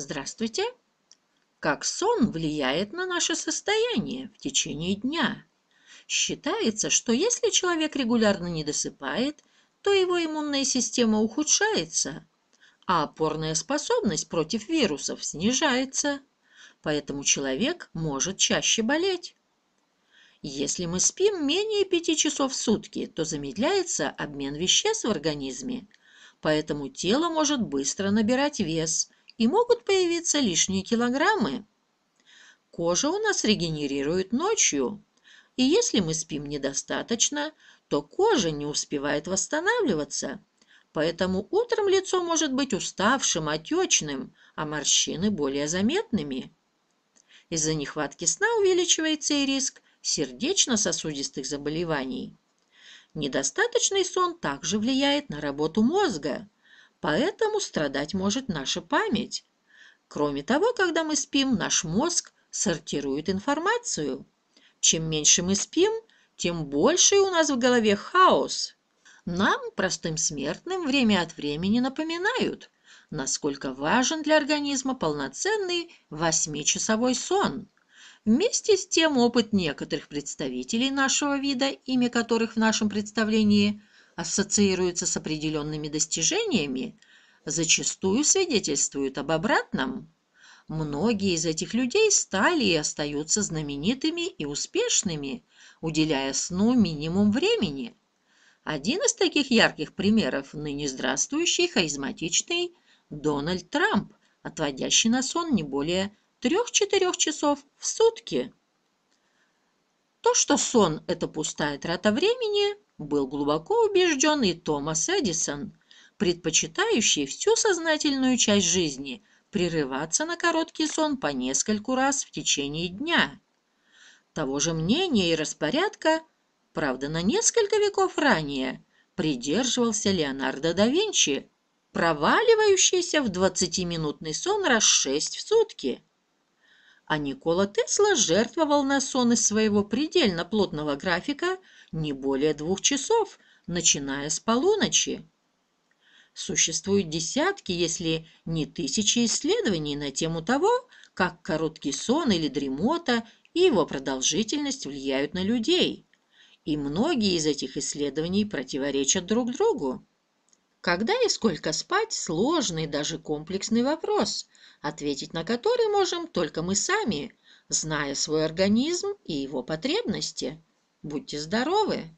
Здравствуйте! Как сон влияет на наше состояние в течение дня? Считается, что если человек регулярно не досыпает, то его иммунная система ухудшается, а опорная способность против вирусов снижается, поэтому человек может чаще болеть. Если мы спим менее 5 часов в сутки, то замедляется обмен веществ в организме, поэтому тело может быстро набирать вес – и могут появиться лишние килограммы. Кожа у нас регенерирует ночью, и если мы спим недостаточно, то кожа не успевает восстанавливаться, поэтому утром лицо может быть уставшим, отечным, а морщины более заметными. Из-за нехватки сна увеличивается и риск сердечно-сосудистых заболеваний. Недостаточный сон также влияет на работу мозга, Поэтому страдать может наша память. Кроме того, когда мы спим, наш мозг сортирует информацию. Чем меньше мы спим, тем больше у нас в голове хаос. Нам, простым смертным, время от времени напоминают, насколько важен для организма полноценный восьмичасовой сон. Вместе с тем опыт некоторых представителей нашего вида, имя которых в нашем представлении ассоциируются с определенными достижениями, зачастую свидетельствуют об обратном. Многие из этих людей стали и остаются знаменитыми и успешными, уделяя сну минимум времени. Один из таких ярких примеров – ныне здравствующий харизматичный Дональд Трамп, отводящий на сон не более 3-4 часов в сутки. То, что сон – это пустая трата времени, был глубоко убежден и Томас Эдисон, предпочитающий всю сознательную часть жизни прерываться на короткий сон по нескольку раз в течение дня. Того же мнения и распорядка, правда, на несколько веков ранее, придерживался Леонардо да Винчи, проваливающийся в 20-минутный сон раз шесть в сутки – а Никола Тесла жертвовал на сон из своего предельно плотного графика не более двух часов, начиная с полуночи. Существуют десятки, если не тысячи исследований на тему того, как короткий сон или дремота и его продолжительность влияют на людей. И многие из этих исследований противоречат друг другу. Когда и сколько спать – сложный, даже комплексный вопрос, ответить на который можем только мы сами, зная свой организм и его потребности. Будьте здоровы!